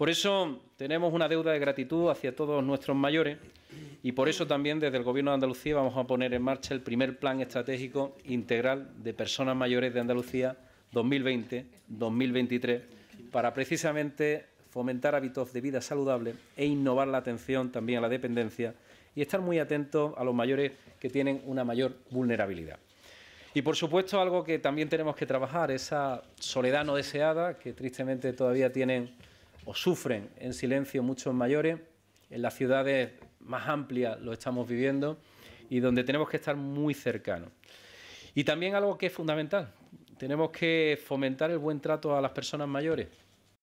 Por eso tenemos una deuda de gratitud hacia todos nuestros mayores y por eso también desde el Gobierno de Andalucía vamos a poner en marcha el primer plan estratégico integral de personas mayores de Andalucía 2020-2023 para precisamente fomentar hábitos de vida saludable e innovar la atención también a la dependencia y estar muy atentos a los mayores que tienen una mayor vulnerabilidad. Y por supuesto algo que también tenemos que trabajar, esa soledad no deseada que tristemente todavía tienen o sufren en silencio muchos mayores. En las ciudades más amplias lo estamos viviendo y donde tenemos que estar muy cercanos. Y también algo que es fundamental, tenemos que fomentar el buen trato a las personas mayores.